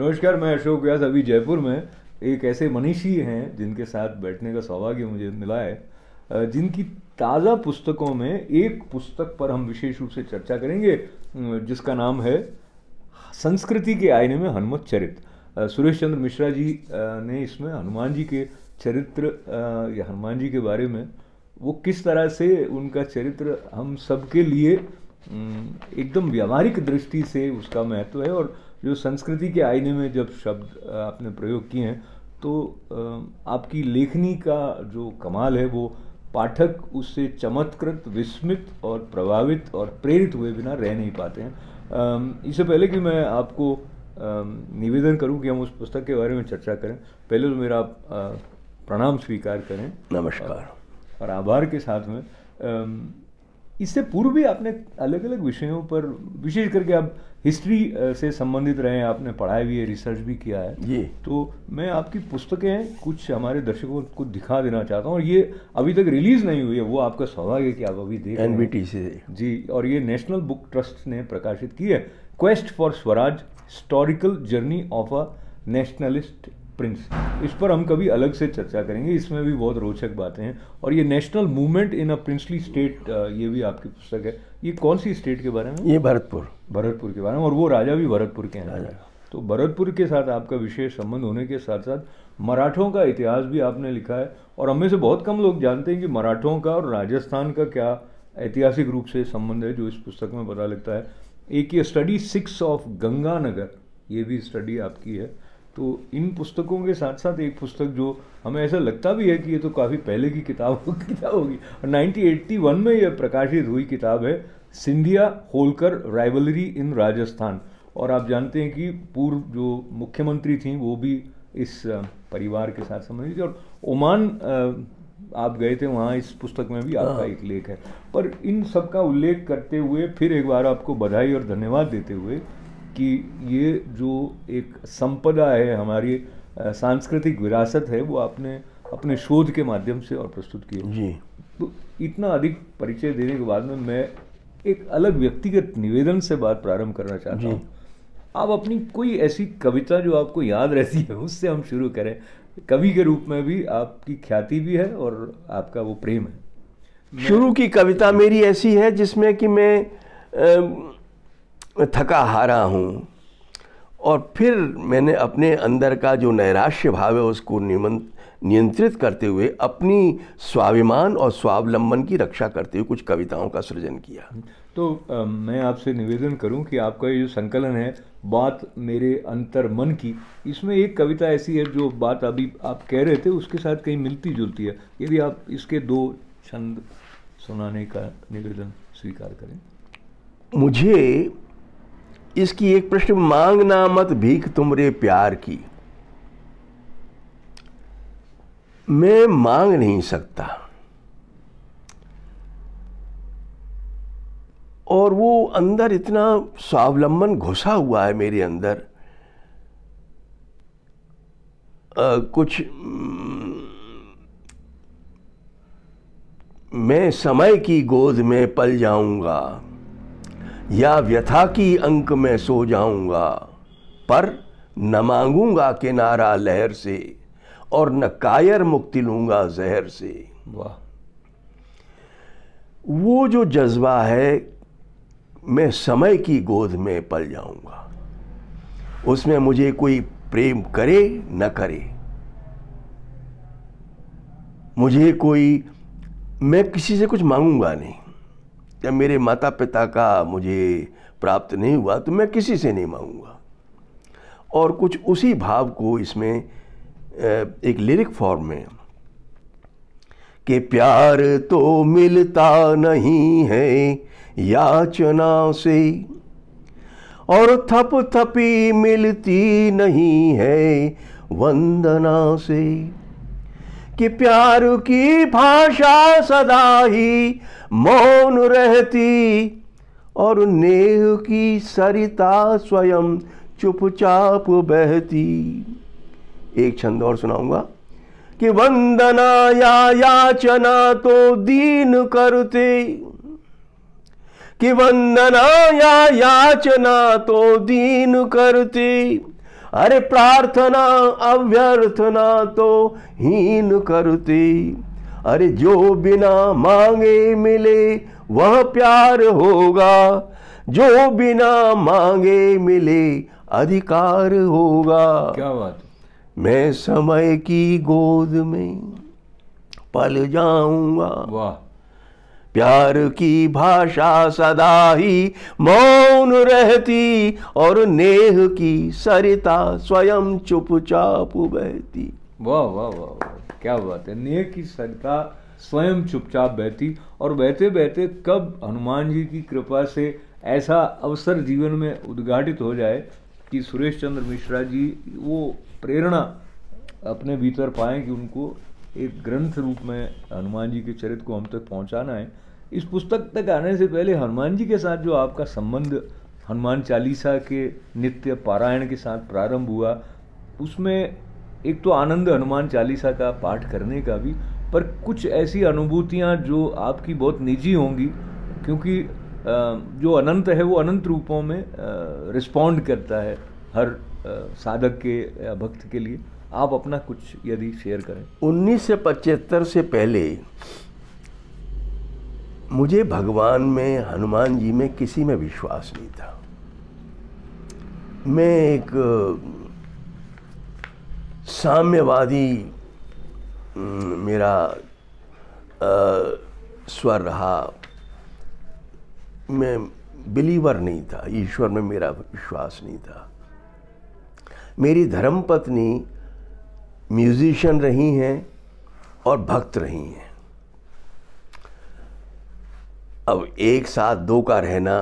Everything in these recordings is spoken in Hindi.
नमस्कार मैं अशोक व्यास अभी जयपुर में एक ऐसे मनीषी हैं जिनके साथ बैठने का सौभाग्य मुझे मिला है जिनकी ताज़ा पुस्तकों में एक पुस्तक पर हम विशेष रूप से चर्चा करेंगे जिसका नाम है संस्कृति के आईने में हनुमत चरित्र सुरेश चंद्र मिश्रा जी ने इसमें हनुमान जी के चरित्र या हनुमान जी के बारे में वो किस तरह से उनका चरित्र हम सबके लिए एकदम व्यावहारिक दृष्टि से उसका महत्व है और जो संस्कृति के आईने में जब शब्द आपने प्रयोग किए हैं तो आपकी लेखनी का जो कमाल है वो पाठक उससे चमत्कृत विस्मित और प्रभावित और प्रेरित हुए बिना रह नहीं पाते हैं इससे पहले कि मैं आपको निवेदन करूं कि हम उस पुस्तक के बारे में चर्चा करें पहले तो मेरा प्रणाम स्वीकार करें नमस्कार और, और आभार के साथ में इससे पूर्व भी आपने अलग अलग विषयों पर विशेष करके आप हिस्ट्री से संबंधित रहे हैं आपने पढ़ाई भी है रिसर्च भी किया है ये तो मैं आपकी पुस्तकें कुछ हमारे दर्शकों को दिखा देना चाहता हूँ और ये अभी तक रिलीज नहीं हुई है वो आपका सौभाग्य है कि आप अभी देख एन से जी और ये नेशनल बुक ट्रस्ट ने प्रकाशित की है quest for Swaraj historical journey of a nationalist prince इस पर हम कभी अलग से चर्चा करेंगे इसमें भी बहुत रोचक बातें हैं और ये national movement in a princely state ये भी आपकी पुस्तक है ये कौन सी स्टेट के बारे में ये भरतपुर भरतपुर के बारे में और वो राजा भी भरतपुर के हैं तो भरतपुर के साथ आपका विशेष संबंध होने के साथ साथ मराठों का इतिहास भी आपने लिखा है और हमें से बहुत कम लोग जानते हैं कि मराठों का और राजस्थान का क्या ऐतिहासिक रूप से संबंध है जो इस पुस्तक में पता लगता है एक ये स्टडी सिक्स ऑफ गंगानगर ये भी स्टडी आपकी है तो इन पुस्तकों के साथ साथ एक पुस्तक जो हमें ऐसा लगता भी है कि ये तो काफ़ी पहले की किताब किताब होगी और नाइनटीन में यह प्रकाशित हुई किताब है सिंधिया होलकर राइवलरी इन राजस्थान और आप जानते हैं कि पूर्व जो मुख्यमंत्री थी वो भी इस परिवार के साथ संबंधित थी और ओमान आप गए थे वहाँ इस पुस्तक में भी आपका हाँ। एक लेख है पर इन सब का उल्लेख करते हुए फिर एक बार आपको बधाई और धन्यवाद देते हुए कि ये जो एक संपदा है हमारी सांस्कृतिक विरासत है वो आपने अपने शोध के माध्यम से और प्रस्तुत किया जी तो इतना अधिक परिचय देने के बाद में मैं एक अलग व्यक्तिगत निवेदन से बात प्रारंभ करना चाहता हूँ आप अपनी कोई ऐसी कविता जो आपको याद रहती है उससे हम शुरू करें कवि के रूप में भी आपकी ख्याति भी है और आपका वो प्रेम है शुरू की कविता मेरी ऐसी है जिसमें कि मैं मैं थका हारा हूँ और फिर मैंने अपने अंदर का जो नैराश्य भाव है उसको नियंत्रित करते हुए अपनी स्वाभिमान और स्वावलंबन की रक्षा करते हुए कुछ कविताओं का सृजन किया तो आ, मैं आपसे निवेदन करूं कि आपका ये जो संकलन है बात मेरे अंतर मन की इसमें एक कविता ऐसी है जो बात अभी आप कह रहे थे उसके साथ कहीं मिलती जुलती है यदि आप इसके दो छंद सुनाने का निवेदन स्वीकार करें मुझे इसकी एक प्रश्न मांगना मत भीख तुमरे प्यार की मैं मांग नहीं सकता और वो अंदर इतना स्वावलंबन घुसा हुआ है मेरे अंदर आ, कुछ मैं समय की गोद में पल जाऊंगा या व्यथा की अंक में सो जाऊंगा पर न मांगूंगा किनारा लहर से और न कायर मुक्ति लूंगा जहर से वाह वो जो जज्बा है मैं समय की गोद में पल जाऊंगा उसमें मुझे कोई प्रेम करे न करे मुझे कोई मैं किसी से कुछ मांगूंगा नहीं या मेरे माता पिता का मुझे प्राप्त नहीं हुआ तो मैं किसी से नहीं मांगूंगा और कुछ उसी भाव को इसमें एक लिरिक फॉर्म में कि प्यार तो मिलता नहीं है याचना से और थप थपी मिलती नहीं है वंदना से कि प्यार की भाषा सदा ही मौन रहती और नेह की सरिता स्वयं चुपचाप बहती एक छंद और सुनाऊंगा कि वंदना या याचना तो दीन करते कि वंदना या याचना तो दीन करती अरे प्रार्थना अभ्यर्थना तो हीन करती अरे जो बिना मांगे मिले वह प्यार होगा जो बिना मांगे मिले अधिकार होगा क्या बात मैं समय की गोद में पल जाऊंगा वाह प्यार की भाषा सदा ही मौ मौन रहती और नेह की सरिता स्वयं चुपचाप बहती वाह वाह वाह क्या बात है नेह की सरिता स्वयं चुपचाप बहती और बहते बहते कब हनुमान जी की कृपा से ऐसा अवसर जीवन में उद्घाटित हो जाए कि सुरेश चंद्र मिश्रा जी वो प्रेरणा अपने भीतर पाए कि उनको एक ग्रंथ रूप में हनुमान जी के चरित्र को हम तक पहुंचाना है इस पुस्तक तक आने से पहले हनुमान जी के साथ जो आपका संबंध हनुमान चालीसा के नित्य पारायण के साथ प्रारंभ हुआ उसमें एक तो आनंद हनुमान चालीसा का पाठ करने का भी पर कुछ ऐसी अनुभूतियाँ जो आपकी बहुत निजी होंगी क्योंकि जो अनंत है वो अनंत रूपों में रिस्पॉन्ड करता है हर साधक के या भक्त के लिए आप अपना कुछ यदि शेयर करें उन्नीस से पचहत्तर से पहले मुझे भगवान में हनुमान जी में किसी में विश्वास नहीं था मैं एक साम्यवादी मेरा स्वर रहा मैं बिलीवर नहीं था ईश्वर में मेरा विश्वास नहीं था मेरी धर्म पत्नी म्यूजिशियन रही हैं और भक्त रही हैं अब एक साथ दो का रहना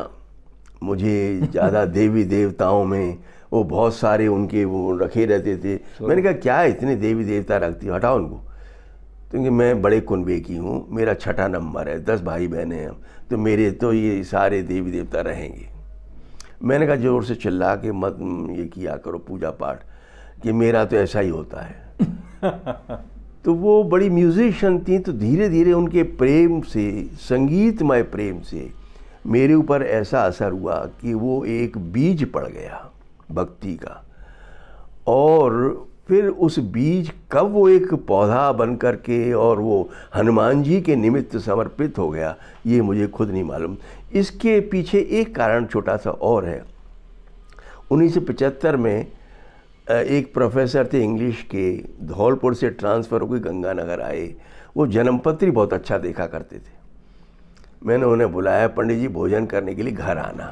मुझे ज़्यादा देवी देवताओं में वो बहुत सारे उनके वो रखे रहते थे मैंने कहा क्या इतने देवी देवता रखती हटाओ उनको तो क्योंकि मैं बड़े कुनबे की हूँ मेरा छठा नंबर है दस भाई बहने हैं तो मेरे तो ये सारे देवी देवता रहेंगे मैंने कहा जोर से चिल्ला के मत ये किया करो पूजा पाठ कि मेरा तो ऐसा ही होता है तो वो बड़ी म्यूजिशियन थी तो धीरे धीरे उनके प्रेम से संगीतमय प्रेम से मेरे ऊपर ऐसा असर हुआ कि वो एक बीज पड़ गया भक्ति का और फिर उस बीज कब वो एक पौधा बन कर के और वो हनुमान जी के निमित्त समर्पित हो गया ये मुझे खुद नहीं मालूम इसके पीछे एक कारण छोटा सा और है 1975 में एक प्रोफेसर थे इंग्लिश के धौलपुर से ट्रांसफ़र होकर गंगानगर आए वो जन्मपत्री बहुत अच्छा देखा करते थे मैंने उन्हें बुलाया पंडित जी भोजन करने के लिए घर आना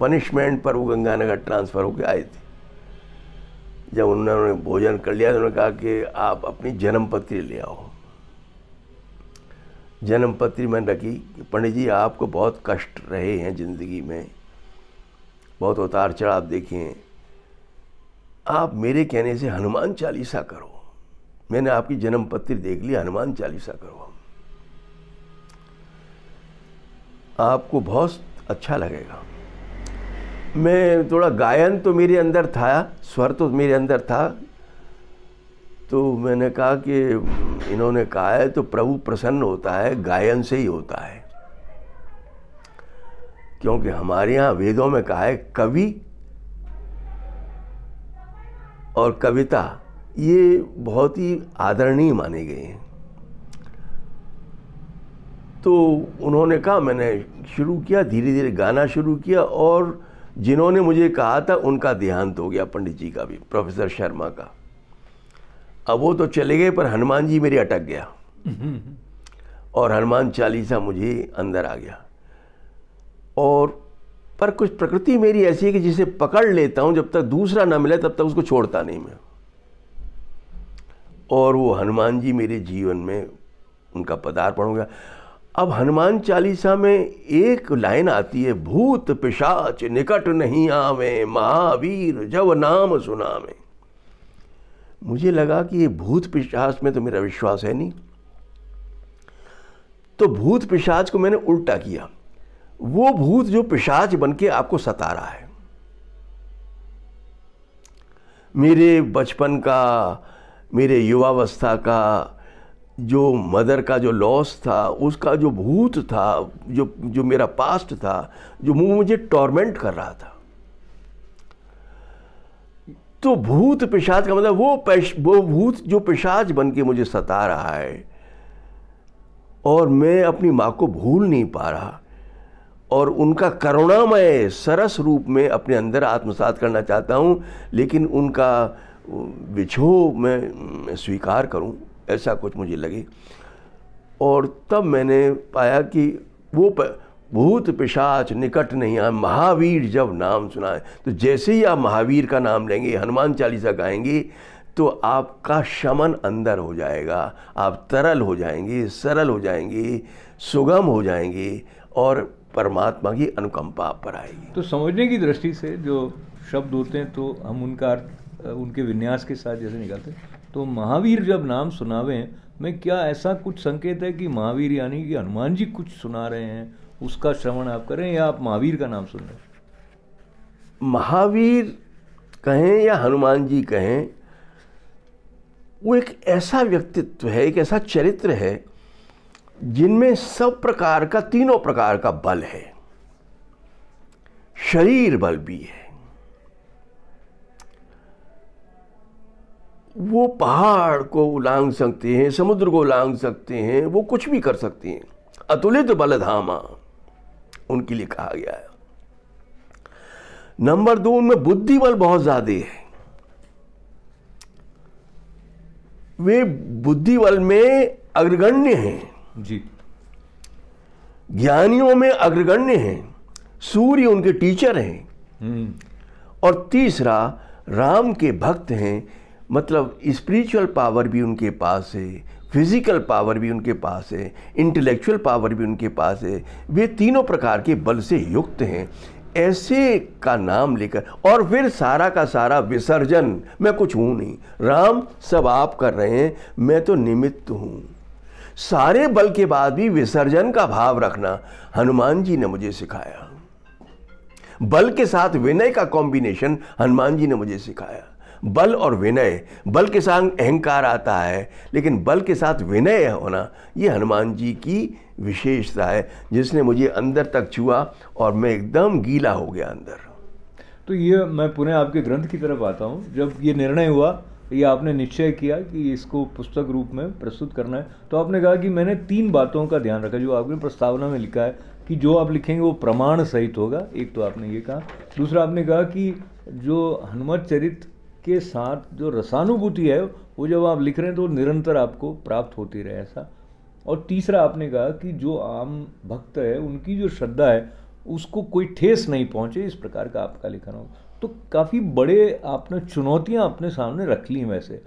पनिशमेंट पर वो गंगानगर ट्रांसफ़र होकर आए थे जब उन्होंने भोजन कर लिया तो उन्होंने कहा कि आप अपनी जन्म ले आओ जन्म मैंने रखी कि पंडित जी आपको बहुत कष्ट रहे हैं ज़िंदगी में बहुत उतार चढ़ाव देखे हैं आप मेरे कहने से हनुमान चालीसा करो मैंने आपकी जन्म देख ली हनुमान चालीसा करो हम आपको बहुत अच्छा लगेगा मैं थोड़ा गायन तो मेरे अंदर था स्वर तो मेरे अंदर था तो मैंने कहा कि इन्होंने कहा है तो प्रभु प्रसन्न होता है गायन से ही होता है क्योंकि हमारे यहाँ वेदों में कहा है कवि और कविता ये बहुत ही आदरणीय मानी गई हैं तो उन्होंने कहा मैंने शुरू किया धीरे धीरे गाना शुरू किया और जिन्होंने मुझे कहा था उनका देहांत हो गया पंडित जी का भी प्रोफेसर शर्मा का अब वो तो चले गए पर हनुमान जी मेरे अटक गया और हनुमान चालीसा मुझे अंदर आ गया और पर कुछ प्रकृति मेरी ऐसी है कि जिसे पकड़ लेता हूँ जब तक दूसरा ना मिले तब तक उसको छोड़ता नहीं मैं और वो हनुमान जी मेरे जीवन में उनका पदार्पण हो गया अब हनुमान चालीसा में एक लाइन आती है भूत पिशाच निकट नहीं आवे महावीर जब नाम सुनावे मुझे लगा कि ये भूत पिशाच में तो मेरा विश्वास है नहीं तो भूत पिशाच को मैंने उल्टा किया वो भूत जो पिशाच बन के आपको सता रहा है मेरे बचपन का मेरे युवावस्था का जो मदर का जो लॉस था उसका जो भूत था जो जो मेरा पास्ट था जो मुंह मुझे टॉर्मेंट कर रहा था तो भूत पिशाच का मतलब वो वो भूत जो पिशाच बन के मुझे सता रहा है और मैं अपनी माँ को भूल नहीं पा रहा और उनका करुणामय सरस रूप में अपने अंदर आत्मसात करना चाहता हूँ लेकिन उनका बिछो मैं स्वीकार करूँ ऐसा कुछ मुझे लगे और तब मैंने पाया कि वो प, भूत पिशाच निकट नहीं आए महावीर जब नाम सुनाए तो जैसे ही आप महावीर का नाम लेंगे हनुमान चालीसा गाएंगे तो आपका शमन अंदर हो जाएगा आप तरल हो जाएंगे सरल हो जाएंगे सुगम हो जाएंगे और परमात्मा की अनुकंपा आप पर आएगी तो समझने की दृष्टि से जो शब्द होते हैं तो हम उनका उनके विन्यास के साथ जैसे निकालते हैं तो महावीर जब नाम सुनावे में क्या ऐसा कुछ संकेत है कि महावीर यानी कि हनुमान जी कुछ सुना रहे हैं उसका श्रवण आप करें या आप महावीर का नाम सुन रहे महावीर कहें या हनुमान जी कहें वो एक ऐसा व्यक्तित्व है एक ऐसा चरित्र है जिनमें सब प्रकार का तीनों प्रकार का बल है शरीर बल भी है वो पहाड़ को उलांग सकते हैं समुद्र को उलांग सकते हैं वो कुछ भी कर सकते हैं अतुलित बलधामा उनके लिए कहा गया है नंबर दो उनमें बुद्धि बल बहुत ज्यादा है वे बुद्धि बल में अग्रगण्य हैं जी ज्ञानियों में अग्रगण्य हैं सूर्य उनके टीचर हैं हम्म। और तीसरा राम के भक्त हैं मतलब स्पिरिचुअल पावर भी उनके पास है फिज़िकल पावर भी उनके पास है इंटेलेक्चुअल पावर भी उनके पास है वे तीनों प्रकार के बल से युक्त हैं ऐसे का नाम लेकर और फिर सारा का सारा विसर्जन मैं कुछ हूँ नहीं राम सब आप कर रहे हैं मैं तो निमित्त हूँ सारे बल के बाद भी विसर्जन का भाव रखना हनुमान जी ने मुझे सिखाया बल के साथ विनय का कॉम्बिनेशन हनुमान जी ने मुझे सिखाया बल और विनय बल के साथ अहंकार आता है लेकिन बल के साथ विनय होना ये हनुमान जी की विशेषता है जिसने मुझे अंदर तक छुआ और मैं एकदम गीला हो गया अंदर तो ये मैं पुनः आपके ग्रंथ की तरफ आता हूँ जब ये निर्णय हुआ ये आपने निश्चय किया कि इसको पुस्तक रूप में प्रस्तुत करना है तो आपने कहा कि मैंने तीन बातों का ध्यान रखा जो आपने प्रस्तावना में लिखा है कि जो आप लिखेंगे वो प्रमाण सहित होगा एक तो आपने ये कहा दूसरा आपने कहा कि जो हनुमत चरित के साथ जो रसानुभूति है वो जब आप लिख रहे हैं तो निरंतर आपको प्राप्त होती रहे ऐसा और तीसरा आपने कहा कि जो आम भक्त है उनकी जो श्रद्धा है उसको कोई ठेस नहीं पहुंचे इस प्रकार का आपका लिखना हो तो काफ़ी बड़े आपने चुनौतियां अपने सामने रख ली वैसे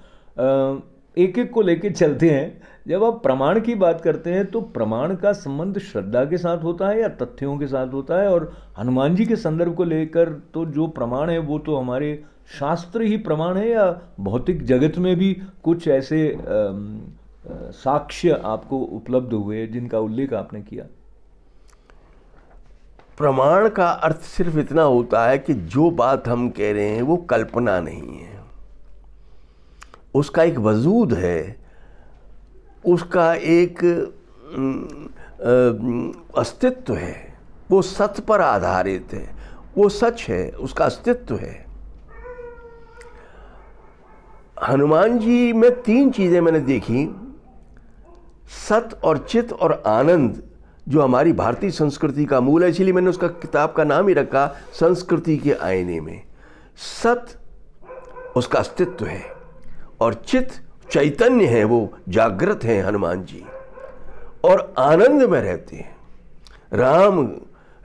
एक एक को लेके चलते हैं जब आप प्रमाण की बात करते हैं तो प्रमाण का संबंध श्रद्धा के साथ होता है या तथ्यों के साथ होता है और हनुमान जी के संदर्भ को लेकर तो जो प्रमाण है वो तो हमारे शास्त्र ही प्रमाण है या भौतिक जगत में भी कुछ ऐसे साक्ष्य आपको उपलब्ध हुए जिनका उल्लेख आपने किया प्रमाण का अर्थ सिर्फ इतना होता है कि जो बात हम कह रहे हैं वो कल्पना नहीं है उसका एक वजूद है उसका एक अस्तित्व है वो सत पर आधारित है वो सच है उसका अस्तित्व है हनुमान जी में तीन चीज़ें मैंने देखी सत और चित और आनंद जो हमारी भारतीय संस्कृति का मूल है इसीलिए मैंने उसका किताब का नाम ही रखा संस्कृति के आईने में सत उसका अस्तित्व है और चित चैतन्य है वो जागृत हैं हनुमान जी और आनंद में रहते हैं राम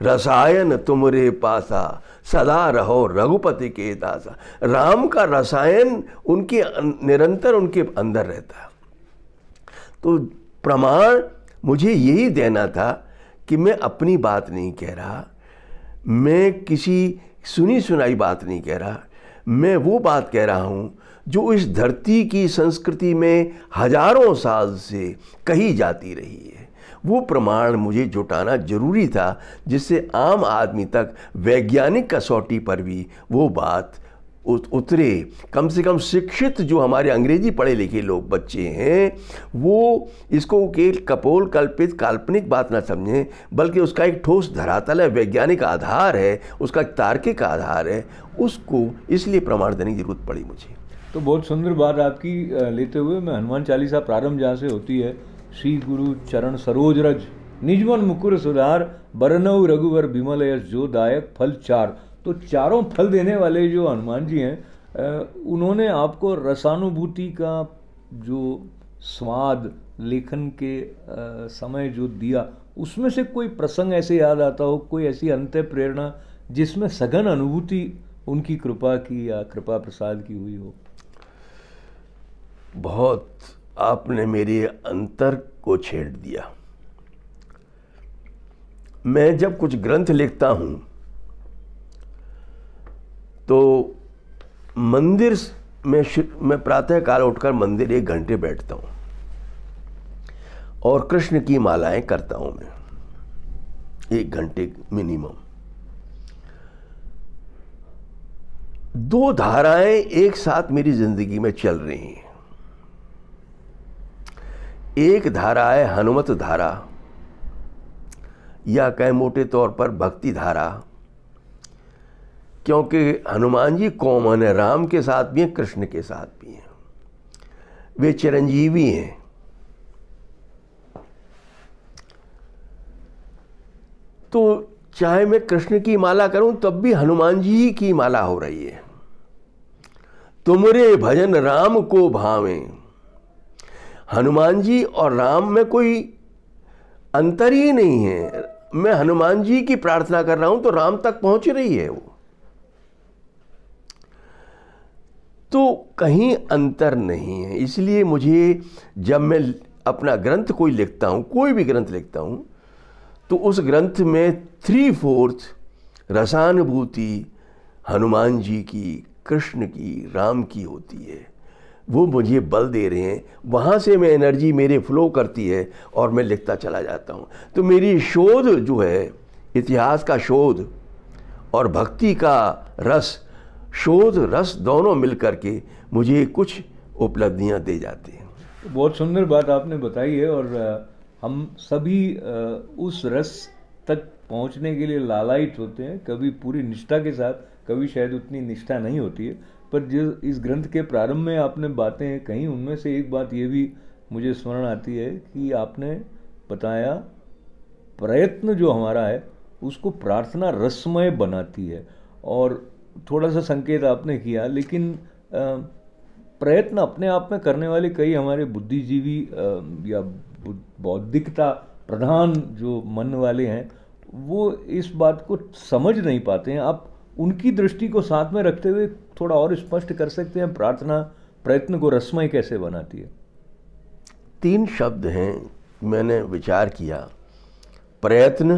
रसायन तुमरे पासा सदा रहो रघुपति के दासा राम का रसायन उनके अं-, निरंतर उनके अंदर रहता है तो प्रमाण मुझे यही देना था कि मैं अपनी बात नहीं कह रहा मैं किसी सुनी सुनाई बात नहीं कह रहा मैं वो बात कह रहा हूँ जो इस धरती की संस्कृति में हजारों साल से कही जाती रही है वो प्रमाण मुझे जुटाना जरूरी था जिससे आम आदमी तक वैज्ञानिक कसौटी पर भी वो बात उतरे कम से कम शिक्षित जो हमारे अंग्रेजी पढ़े लिखे लोग बच्चे हैं वो इसको के कपोल कल्पित काल्पनिक बात ना समझें बल्कि उसका एक ठोस धरातल है वैज्ञानिक आधार है उसका एक तार्किक आधार है उसको इसलिए प्रमाण देने की जरूरत पड़ी मुझे तो बहुत सुंदर बात आपकी लेते हुए मैं हनुमान चालीसा प्रारंभ जहाँ से होती है श्री गुरु चरण सरोज रज निजमन मुकुर सुधार बरनऊ रघुवर विमल यश जो दायक फल चार तो चारों फल देने वाले जो हनुमान जी हैं उन्होंने आपको रसानुभूति का जो स्वाद लेखन के समय जो दिया उसमें से कोई प्रसंग ऐसे याद आता हो कोई ऐसी अंत प्रेरणा जिसमें सघन अनुभूति उनकी कृपा की या कृपा प्रसाद की हुई हो बहुत आपने मेरे अंतर को छेड़ दिया मैं जब कुछ ग्रंथ लिखता हूं तो मंदिर में मैं काल उठकर मंदिर एक घंटे बैठता हूं और कृष्ण की मालाएं करता हूं मैं एक घंटे मिनिमम दो धाराएं एक साथ मेरी ज़िंदगी में चल रही हैं एक धारा है हनुमत धारा या कह मोटे तौर पर भक्ति धारा क्योंकि हनुमान जी कॉमन है राम के साथ भी हैं कृष्ण के साथ भी हैं वे चिरंजीवी हैं तो चाहे मैं कृष्ण की माला करूं तब भी हनुमान जी की माला हो रही है तुमरे भजन राम को भावें हनुमान जी और राम में कोई अंतर ही नहीं है मैं हनुमान जी की प्रार्थना कर रहा हूं तो राम तक पहुंच रही है वो तो कहीं अंतर नहीं है इसलिए मुझे जब मैं अपना ग्रंथ कोई लिखता हूँ कोई भी ग्रंथ लिखता हूँ तो उस ग्रंथ में थ्री फोर्थ रसानुभूति हनुमान जी की कृष्ण की राम की होती है वो मुझे बल दे रहे हैं वहाँ से मैं एनर्जी मेरे फ्लो करती है और मैं लिखता चला जाता हूँ तो मेरी शोध जो है इतिहास का शोध और भक्ति का रस शोध रस दोनों मिल कर के मुझे कुछ उपलब्धियाँ दे जाती हैं बहुत सुंदर बात आपने बताई है और हम सभी उस रस तक पहुंचने के लिए लालायित होते हैं कभी पूरी निष्ठा के साथ कभी शायद उतनी निष्ठा नहीं होती है पर जो इस ग्रंथ के प्रारंभ में आपने बातें कहीं उनमें से एक बात ये भी मुझे स्मरण आती है कि आपने बताया प्रयत्न जो हमारा है उसको प्रार्थना रसमय बनाती है और थोड़ा सा संकेत आपने किया लेकिन प्रयत्न अपने आप में करने वाले कई हमारे बुद्धिजीवी या बौद्धिकता प्रधान जो मन वाले हैं वो इस बात को समझ नहीं पाते हैं आप उनकी दृष्टि को साथ में रखते हुए थोड़ा और स्पष्ट कर सकते हैं प्रार्थना प्रयत्न को रसमय कैसे बनाती है तीन शब्द हैं मैंने विचार किया प्रयत्न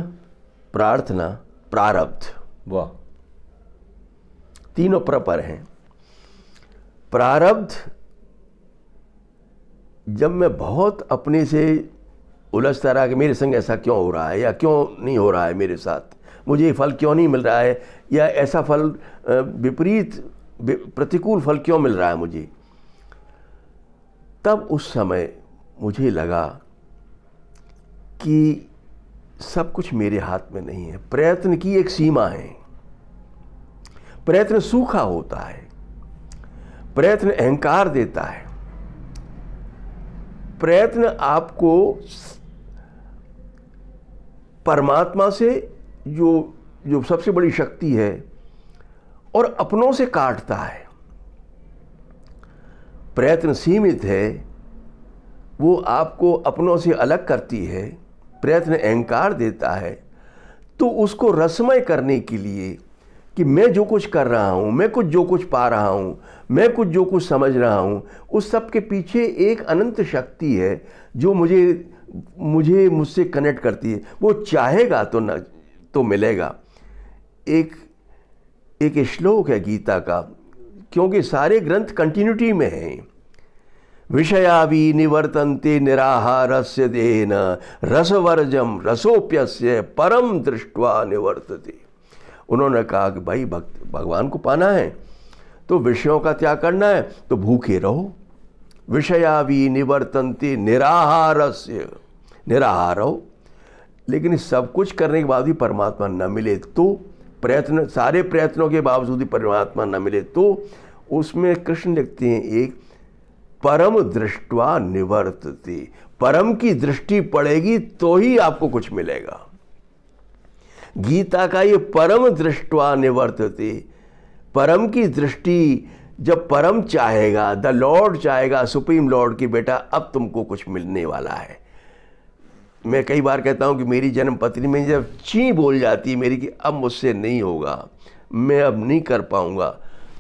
प्रार्थना प्रारब्ध वाह तीनों प्रपर हैं प्रारब्ध जब मैं बहुत अपने से उलझता रहा कि मेरे संग ऐसा क्यों हो रहा है या क्यों नहीं हो रहा है मेरे साथ मुझे फल क्यों नहीं मिल रहा है या ऐसा फल विपरीत प्रतिकूल फल क्यों मिल रहा है मुझे तब उस समय मुझे लगा कि सब कुछ मेरे हाथ में नहीं है प्रयत्न की एक सीमा है प्रयत्न सूखा होता है प्रयत्न अहंकार देता है प्रयत्न आपको परमात्मा से जो जो सबसे बड़ी शक्ति है और अपनों से काटता है प्रयत्न सीमित है वो आपको अपनों से अलग करती है प्रयत्न अहंकार देता है तो उसको रसमय करने के लिए कि मैं जो कुछ कर रहा हूँ मैं कुछ जो कुछ पा रहा हूँ मैं कुछ जो कुछ समझ रहा हूँ उस सब के पीछे एक अनंत शक्ति है जो मुझे मुझे मुझसे कनेक्ट करती है वो चाहेगा तो न तो मिलेगा एक एक श्लोक है गीता का क्योंकि सारे ग्रंथ कंटिन्यूटी में हैं विषया भी निवर्तन्ते निराहार देना देन रसवर्जम रसोप्यस्य परम दृष्टवा निवर्तते उन्होंने कहा कि भाई भक्त भगवान को पाना है तो विषयों का त्याग करना है तो भूखे रहो विषया भी निवर्तन्ते निराहार निराहारो निराहार लेकिन सब कुछ करने के बावजूद परमात्मा न मिले तो प्रयत्न सारे प्रयत्नों के बावजूद ही परमात्मा न मिले तो उसमें कृष्ण लिखते हैं एक परम दृष्टवा निवर्तते परम की दृष्टि पड़ेगी तो ही आपको कुछ मिलेगा गीता का ये परम दृष्टवा निवर्तते परम की दृष्टि जब परम चाहेगा द लॉर्ड चाहेगा सुप्रीम लॉर्ड की बेटा अब तुमको कुछ मिलने वाला है मैं कई बार कहता हूँ कि मेरी जन्म पत्नी में जब ची बोल जाती है मेरी कि अब मुझसे नहीं होगा मैं अब नहीं कर पाऊँगा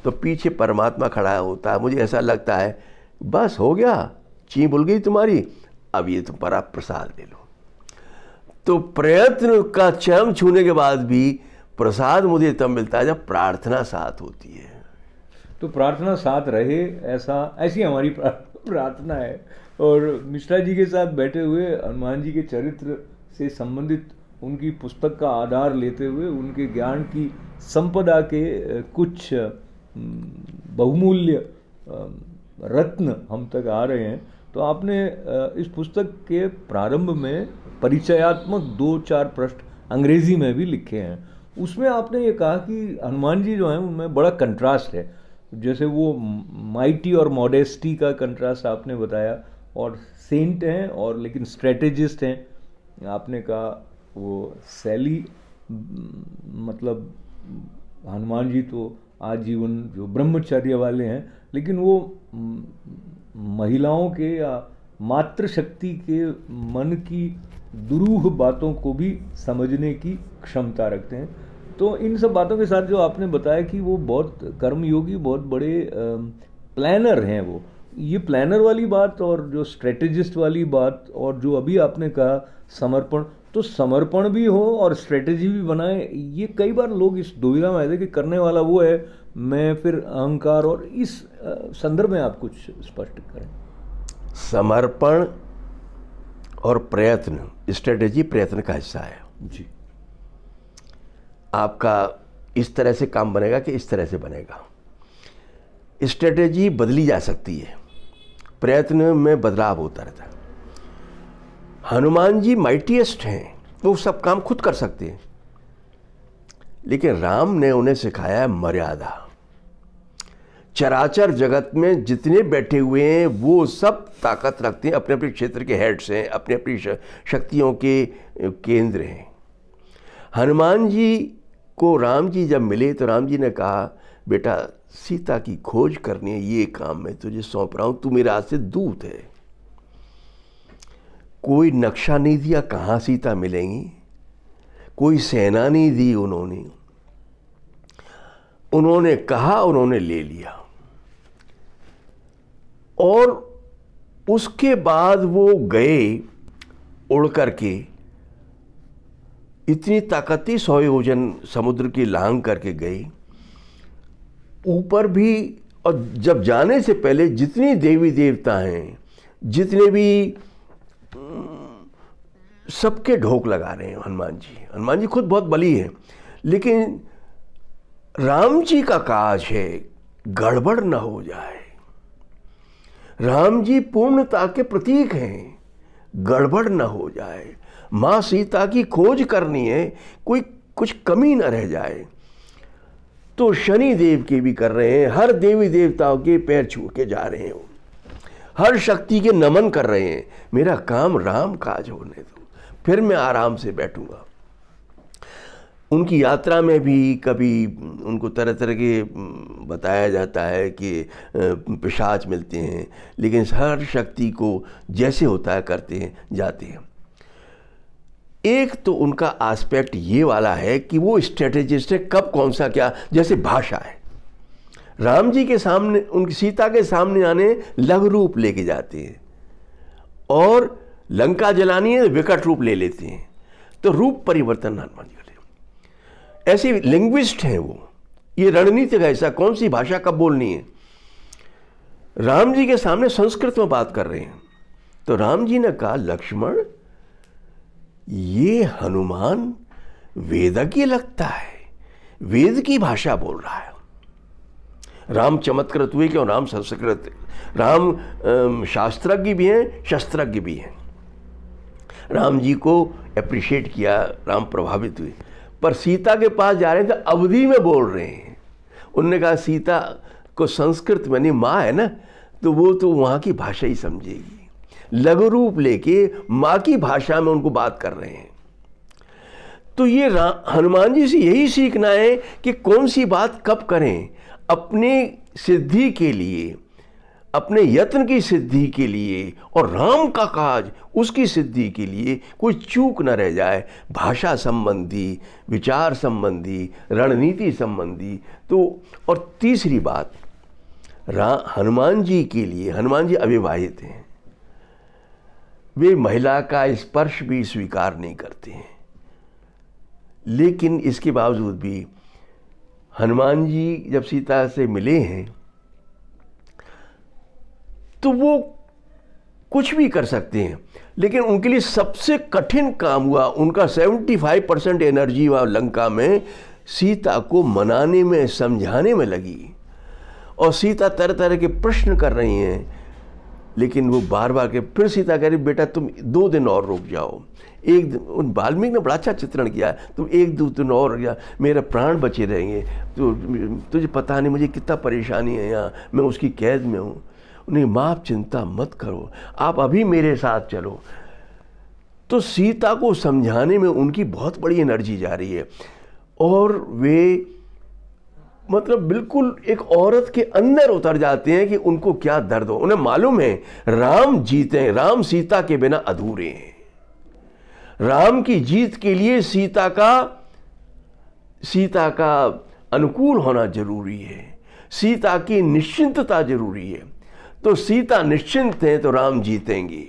तो पीछे परमात्मा खड़ा होता है मुझे ऐसा लगता है बस हो गया ची बोल गई तुम्हारी अब ये तुम पर आप प्रसाद ले लो तो प्रयत्न का चरम छूने के बाद भी प्रसाद मुझे तब मिलता है जब प्रार्थना साथ होती है तो प्रार्थना साथ रहे ऐसा ऐसी हमारी प्रार्थना है और मिश्रा जी के साथ बैठे हुए हनुमान जी के चरित्र से संबंधित उनकी पुस्तक का आधार लेते हुए उनके ज्ञान की संपदा के कुछ बहुमूल्य रत्न हम तक आ रहे हैं तो आपने इस पुस्तक के प्रारंभ में परिचयात्मक दो चार प्रश्न अंग्रेजी में भी लिखे हैं उसमें आपने ये कहा कि हनुमान जी जो हैं उनमें बड़ा कंट्रास्ट है जैसे वो माइटी और मॉडेस्टी का कंट्रास्ट आपने बताया और सेंट हैं और लेकिन स्ट्रेटेजिस्ट हैं आपने कहा वो सैली मतलब हनुमान जी तो आजीवन जो ब्रह्मचर्य वाले हैं लेकिन वो महिलाओं के या मातृशक्ति के मन की दुरूह बातों को भी समझने की क्षमता रखते हैं तो इन सब बातों के साथ जो आपने बताया कि वो बहुत कर्मयोगी बहुत बड़े प्लानर हैं वो ये प्लानर वाली बात और जो स्ट्रेटेजिस्ट वाली बात और जो अभी आपने कहा समर्पण तो समर्पण भी हो और स्ट्रेटेजी भी बनाए ये कई बार लोग इस दुविधा में आते कि करने वाला वो है मैं फिर अहंकार और इस संदर्भ में आप कुछ स्पष्ट करें समर्पण और प्रयत्न स्ट्रेटेजी प्रयत्न का हिस्सा है जी आपका इस तरह से काम बनेगा कि इस तरह से बनेगा स्ट्रेटेजी बदली जा सकती है प्रयत्न में बदलाव होता रहता है हनुमान जी माइटिएस्ट हैं वो सब काम खुद कर सकते हैं लेकिन राम ने उन्हें सिखाया है मर्यादा चराचर जगत में जितने बैठे हुए हैं वो सब ताकत रखते हैं अपने अपने क्षेत्र के हेड्स हैं अपने अपनी शक्तियों के केंद्र हैं हनुमान जी को राम जी जब मिले तो राम जी ने कहा बेटा सीता की खोज करनी है ये काम मैं तुझे सौंप रहा हूं तू मेरे हाथ से दूत है कोई नक्शा नहीं दिया कहाँ सीता मिलेंगी कोई सेना नहीं दी उन्होंने उन्होंने कहा उन्होंने ले लिया और उसके बाद वो गए उड़ करके इतनी ताकती सौयोजन समुद्र की लांग करके गई ऊपर भी और जब जाने से पहले जितनी देवी देवता हैं जितने भी सबके ढोक लगा रहे हैं हनुमान जी हनुमान जी खुद बहुत बली हैं लेकिन राम जी का काज है गड़बड़ ना हो जाए राम जी पूर्णता के प्रतीक हैं गड़बड़ ना हो जाए माँ सीता की खोज करनी है कोई कुछ कमी न रह जाए तो शनि देव के भी कर रहे हैं हर देवी देवताओं के पैर छू के जा रहे हैं हर शक्ति के नमन कर रहे हैं मेरा काम राम काज होने दो फिर मैं आराम से बैठूंगा उनकी यात्रा में भी कभी उनको तरह तरह के बताया जाता है कि पिशाच मिलते हैं लेकिन हर शक्ति को जैसे होता है करते हैं जाते हैं एक तो उनका आस्पेक्ट ये वाला है कि वो स्ट्रेटेजिस्ट है कब कौन सा क्या जैसे भाषा है राम जी के सामने उनकी सीता के सामने आने लघ रूप लेके जाते हैं और लंका जलानी है विकट रूप ले लेते हैं तो रूप परिवर्तन हनुमान जी ऐसे लिंग्विस्ट हैं वो ये रणनीति का ऐसा कौन सी भाषा कब बोलनी है राम जी के सामने संस्कृत में बात कर रहे हैं तो राम जी ने कहा लक्ष्मण ये हनुमान वेदज्ञ लगता है वेद की भाषा बोल रहा है राम चमत्कृत हुए क्यों राम संस्कृत राम शास्त्रज्ञ भी हैं शस्त्रज्ञ भी हैं राम जी को अप्रिशिएट किया राम प्रभावित हुए पर सीता के पास जा रहे थे तो अवधि में बोल रहे हैं उनने कहा सीता को संस्कृत में नहीं माँ है ना तो वो तो वहाँ की भाषा ही समझेगी लघु रूप लेके माँ की भाषा में उनको बात कर रहे हैं तो ये हनुमान जी से यही सीखना है कि कौन सी बात कब करें अपने सिद्धि के लिए अपने यत्न की सिद्धि के लिए और राम का काज उसकी सिद्धि के लिए कोई चूक न रह जाए भाषा संबंधी विचार संबंधी रणनीति संबंधी तो और तीसरी बात हनुमान जी के लिए हनुमान जी अविवाहित हैं वे महिला का स्पर्श भी स्वीकार नहीं करते हैं लेकिन इसके बावजूद भी हनुमान जी जब सीता से मिले हैं तो वो कुछ भी कर सकते हैं लेकिन उनके लिए सबसे कठिन काम हुआ उनका 75 परसेंट एनर्जी वहाँ लंका में सीता को मनाने में समझाने में लगी और सीता तरह तरह के प्रश्न कर रही हैं लेकिन वो बार बार के फिर सीता कह रही बेटा तुम दो दिन और रुक जाओ एक उन वाल्मीकि ने बड़ा अच्छा चित्रण किया तुम एक दो दिन और रुक जाओ मेरा प्राण बचे रहेंगे तो तुझे पता नहीं मुझे कितना परेशानी है यहाँ मैं उसकी कैद में हूँ उन्हें माँ चिंता मत करो आप अभी मेरे साथ चलो तो सीता को समझाने में उनकी बहुत बड़ी एनर्जी जा रही है और वे मतलब बिल्कुल एक औरत के अंदर उतर जाते हैं कि उनको क्या दर्द हो उन्हें मालूम है राम जीते हैं राम सीता के बिना अधूरे हैं राम की जीत के लिए सीता का सीता का अनुकूल होना जरूरी है सीता की निश्चिंतता जरूरी है तो सीता निश्चिंत हैं तो राम जीतेंगे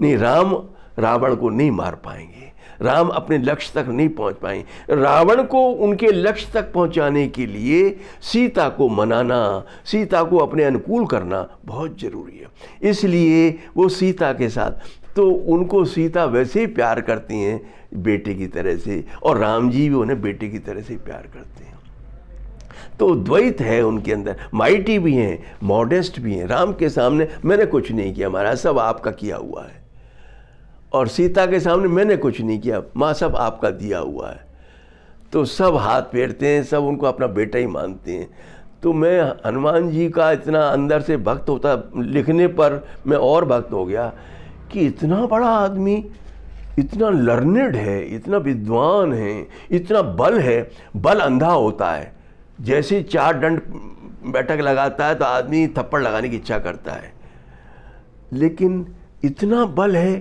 नहीं राम रावण को नहीं मार पाएंगे राम अपने लक्ष्य तक नहीं पहुंच पाए रावण को उनके लक्ष्य तक पहुंचाने के लिए सीता को मनाना सीता को अपने अनुकूल करना बहुत ज़रूरी है इसलिए वो सीता के साथ तो उनको सीता वैसे ही प्यार करती हैं बेटे की तरह से और राम जी भी उन्हें बेटे की तरह से प्यार करते हैं तो द्वैत है उनके अंदर माइटी भी हैं मॉडेस्ट भी हैं राम के सामने मैंने कुछ नहीं किया हमारा सब आपका किया हुआ है और सीता के सामने मैंने कुछ नहीं किया माँ सब आपका दिया हुआ है तो सब हाथ फेरते हैं सब उनको अपना बेटा ही मानते हैं तो मैं हनुमान जी का इतना अंदर से भक्त होता लिखने पर मैं और भक्त हो गया कि इतना बड़ा आदमी इतना लर्नेड है इतना विद्वान है इतना बल है बल अंधा होता है जैसे चार दंड बैठक लगाता है तो आदमी थप्पड़ लगाने की इच्छा करता है लेकिन इतना बल है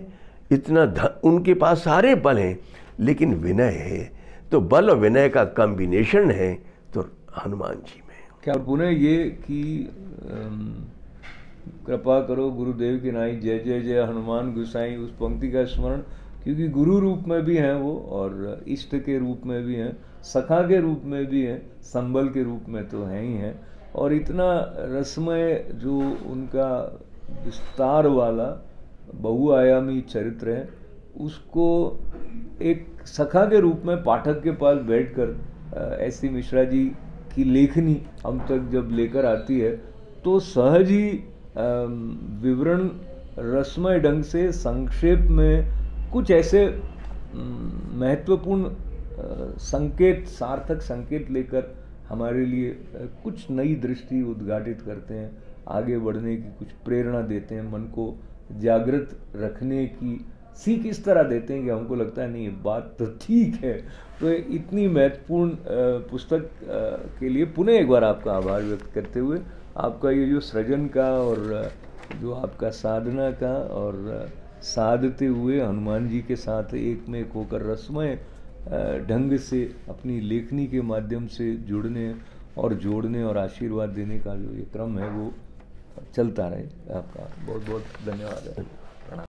इतना धन उनके पास सारे बल हैं लेकिन विनय है तो बल और विनय का कॉम्बिनेशन है तो हनुमान जी में क्या पुनः ये कि कृपा करो गुरुदेव की नाई जय जय जय हनुमान गुसाई उस पंक्ति का स्मरण क्योंकि गुरु रूप में भी हैं वो और इष्ट के रूप में भी हैं सखा के रूप में भी हैं संबल के रूप में तो हैं ही हैं और इतना रसमय जो उनका विस्तार वाला बहुआयामी चरित्र है उसको एक सखा के रूप में पाठक के पास बैठकर एस सी मिश्रा जी की लेखनी हम तक जब लेकर आती है तो सहज ही विवरण रसमय ढंग से संक्षेप में कुछ ऐसे महत्वपूर्ण संकेत सार्थक संकेत लेकर हमारे लिए कुछ नई दृष्टि उद्घाटित करते हैं आगे बढ़ने की कुछ प्रेरणा देते हैं मन को जागृत रखने की सीख इस तरह देते हैं कि हमको लगता है नहीं बात तो ठीक है तो इतनी महत्वपूर्ण पुस्तक के लिए पुनः एक बार आपका आभार व्यक्त करते हुए आपका ये जो सृजन का और जो आपका साधना का और साधते हुए हनुमान जी के साथ एक में एक होकर रसमय ढंग से अपनी लेखनी के माध्यम से जुड़ने और जोड़ने और आशीर्वाद देने का जो ये क्रम है वो चलता रहे आपका बहुत बहुत धन्यवाद है